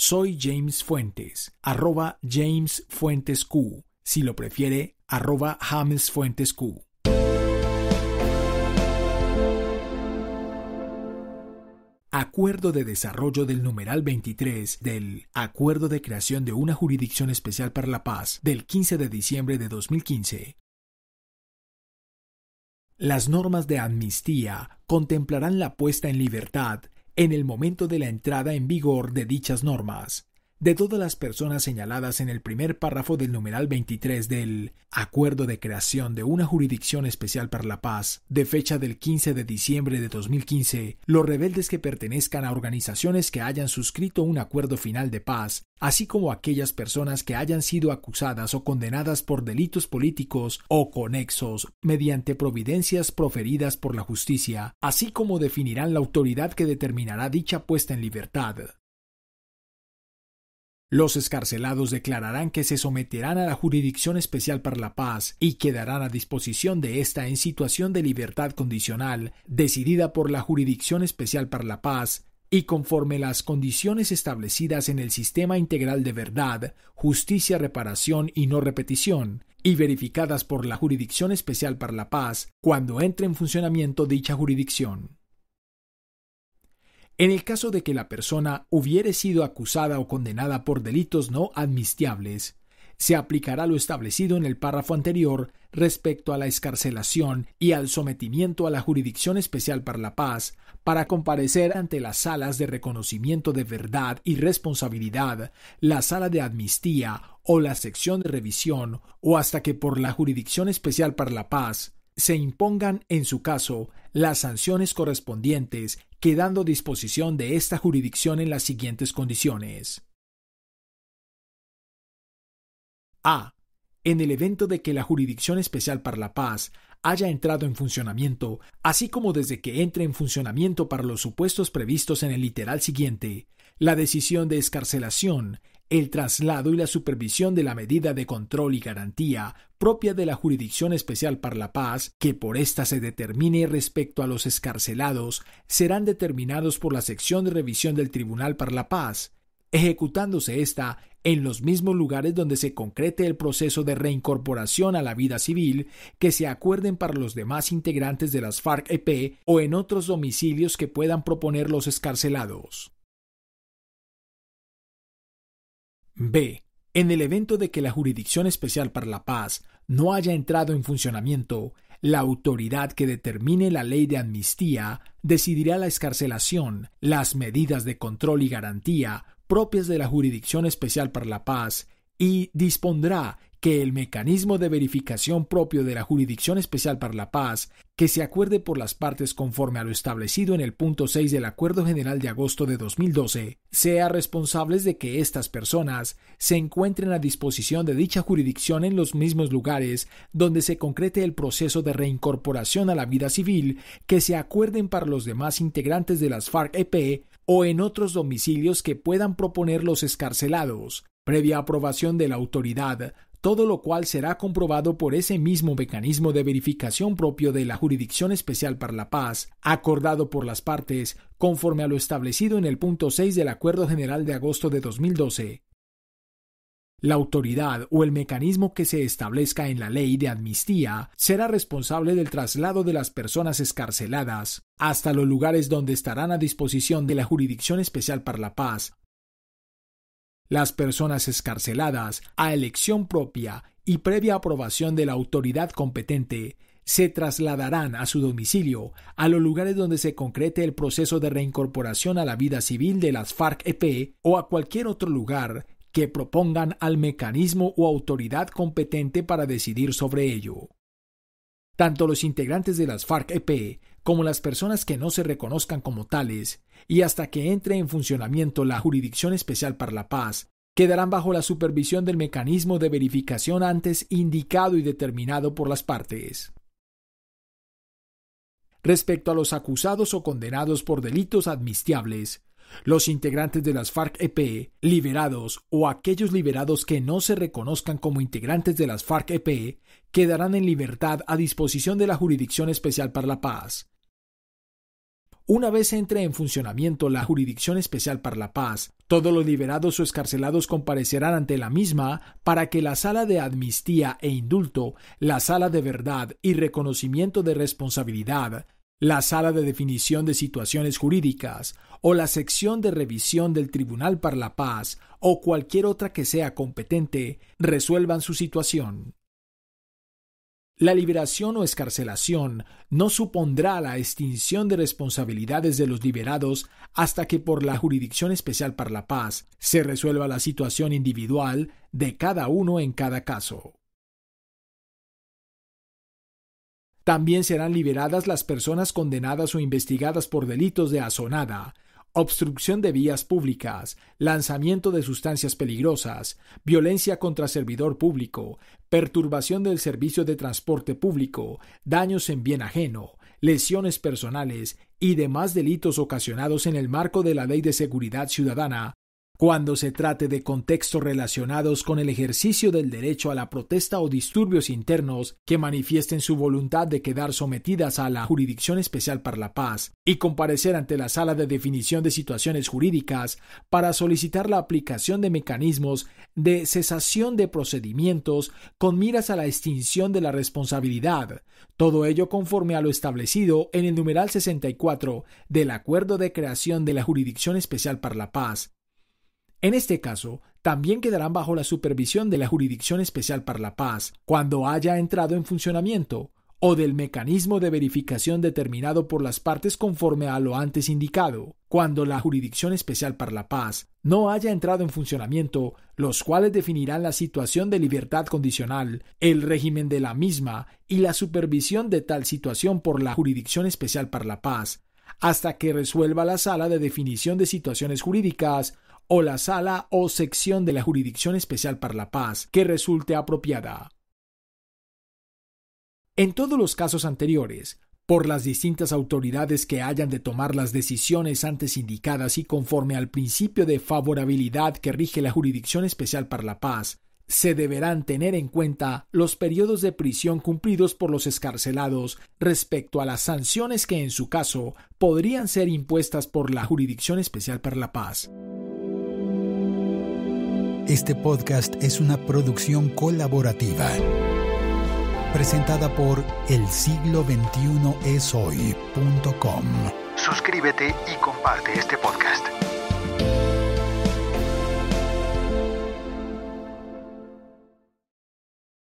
Soy James Fuentes, arroba James Fuentes Q. Si lo prefiere, arroba James Fuentes Q. Acuerdo de Desarrollo del numeral 23 del Acuerdo de Creación de una Jurisdicción Especial para la Paz del 15 de diciembre de 2015. Las normas de amnistía contemplarán la puesta en libertad en el momento de la entrada en vigor de dichas normas de todas las personas señaladas en el primer párrafo del numeral 23 del Acuerdo de Creación de una Jurisdicción Especial para la Paz, de fecha del 15 de diciembre de 2015, los rebeldes que pertenezcan a organizaciones que hayan suscrito un acuerdo final de paz, así como aquellas personas que hayan sido acusadas o condenadas por delitos políticos o conexos mediante providencias proferidas por la justicia, así como definirán la autoridad que determinará dicha puesta en libertad. Los escarcelados declararán que se someterán a la Jurisdicción Especial para la Paz y quedarán a disposición de esta en situación de libertad condicional, decidida por la Jurisdicción Especial para la Paz, y conforme las condiciones establecidas en el Sistema Integral de Verdad, Justicia, Reparación y No Repetición, y verificadas por la Jurisdicción Especial para la Paz cuando entre en funcionamiento dicha jurisdicción. En el caso de que la persona hubiere sido acusada o condenada por delitos no admistiables, se aplicará lo establecido en el párrafo anterior respecto a la escarcelación y al sometimiento a la Jurisdicción Especial para la Paz para comparecer ante las salas de reconocimiento de verdad y responsabilidad, la sala de amnistía o la sección de revisión, o hasta que por la Jurisdicción Especial para la Paz se impongan en su caso las sanciones correspondientes, quedando a disposición de esta jurisdicción en las siguientes condiciones. A. En el evento de que la Jurisdicción Especial para la Paz haya entrado en funcionamiento, así como desde que entre en funcionamiento para los supuestos previstos en el literal siguiente, la decisión de escarcelación el traslado y la supervisión de la medida de control y garantía propia de la Jurisdicción Especial para la Paz, que por ésta se determine respecto a los escarcelados, serán determinados por la sección de revisión del Tribunal para la Paz, ejecutándose ésta en los mismos lugares donde se concrete el proceso de reincorporación a la vida civil que se acuerden para los demás integrantes de las FARC-EP o en otros domicilios que puedan proponer los escarcelados. B. En el evento de que la Jurisdicción Especial para la Paz no haya entrado en funcionamiento, la autoridad que determine la ley de amnistía decidirá la escarcelación, las medidas de control y garantía propias de la Jurisdicción Especial para la Paz y dispondrá que el mecanismo de verificación propio de la Jurisdicción Especial para la Paz, que se acuerde por las partes conforme a lo establecido en el punto 6 del Acuerdo General de agosto de 2012, sea responsable de que estas personas se encuentren a disposición de dicha jurisdicción en los mismos lugares donde se concrete el proceso de reincorporación a la vida civil, que se acuerden para los demás integrantes de las FARC-EP o en otros domicilios que puedan proponer los escarcelados, previa aprobación de la autoridad todo lo cual será comprobado por ese mismo mecanismo de verificación propio de la Jurisdicción Especial para la Paz, acordado por las partes, conforme a lo establecido en el punto 6 del Acuerdo General de agosto de 2012. La autoridad o el mecanismo que se establezca en la ley de amnistía será responsable del traslado de las personas escarceladas hasta los lugares donde estarán a disposición de la Jurisdicción Especial para la Paz las personas escarceladas, a elección propia y previa aprobación de la autoridad competente, se trasladarán a su domicilio, a los lugares donde se concrete el proceso de reincorporación a la vida civil de las FARC-EP o a cualquier otro lugar que propongan al mecanismo o autoridad competente para decidir sobre ello. Tanto los integrantes de las FARC-EP como las personas que no se reconozcan como tales, y hasta que entre en funcionamiento la Jurisdicción Especial para la Paz, quedarán bajo la supervisión del mecanismo de verificación antes indicado y determinado por las partes. Respecto a los acusados o condenados por delitos admistiables, los integrantes de las FARC-EP liberados o aquellos liberados que no se reconozcan como integrantes de las FARC-EP quedarán en libertad a disposición de la Jurisdicción Especial para la Paz, una vez entre en funcionamiento la Jurisdicción Especial para la Paz, todos los liberados o escarcelados comparecerán ante la misma para que la sala de amnistía e indulto, la sala de verdad y reconocimiento de responsabilidad, la sala de definición de situaciones jurídicas o la sección de revisión del Tribunal para la Paz o cualquier otra que sea competente resuelvan su situación. La liberación o escarcelación no supondrá la extinción de responsabilidades de los liberados hasta que por la Jurisdicción Especial para la Paz se resuelva la situación individual de cada uno en cada caso. También serán liberadas las personas condenadas o investigadas por delitos de asonada, obstrucción de vías públicas, lanzamiento de sustancias peligrosas, violencia contra servidor público, perturbación del servicio de transporte público, daños en bien ajeno, lesiones personales y demás delitos ocasionados en el marco de la Ley de Seguridad Ciudadana cuando se trate de contextos relacionados con el ejercicio del derecho a la protesta o disturbios internos que manifiesten su voluntad de quedar sometidas a la Jurisdicción Especial para la Paz y comparecer ante la Sala de Definición de Situaciones Jurídicas para solicitar la aplicación de mecanismos de cesación de procedimientos con miras a la extinción de la responsabilidad, todo ello conforme a lo establecido en el numeral 64 del Acuerdo de Creación de la Jurisdicción Especial para la Paz, en este caso, también quedarán bajo la supervisión de la Jurisdicción Especial para la Paz cuando haya entrado en funcionamiento o del mecanismo de verificación determinado por las partes conforme a lo antes indicado, cuando la Jurisdicción Especial para la Paz no haya entrado en funcionamiento, los cuales definirán la situación de libertad condicional, el régimen de la misma y la supervisión de tal situación por la Jurisdicción Especial para la Paz, hasta que resuelva la sala de definición de situaciones jurídicas o la sala o sección de la Jurisdicción Especial para la Paz que resulte apropiada. En todos los casos anteriores, por las distintas autoridades que hayan de tomar las decisiones antes indicadas y conforme al principio de favorabilidad que rige la Jurisdicción Especial para la Paz, se deberán tener en cuenta los periodos de prisión cumplidos por los escarcelados respecto a las sanciones que en su caso podrían ser impuestas por la Jurisdicción Especial para la Paz. Este podcast es una producción colaborativa presentada por elsiglo21esoy.com. Suscríbete y comparte este podcast.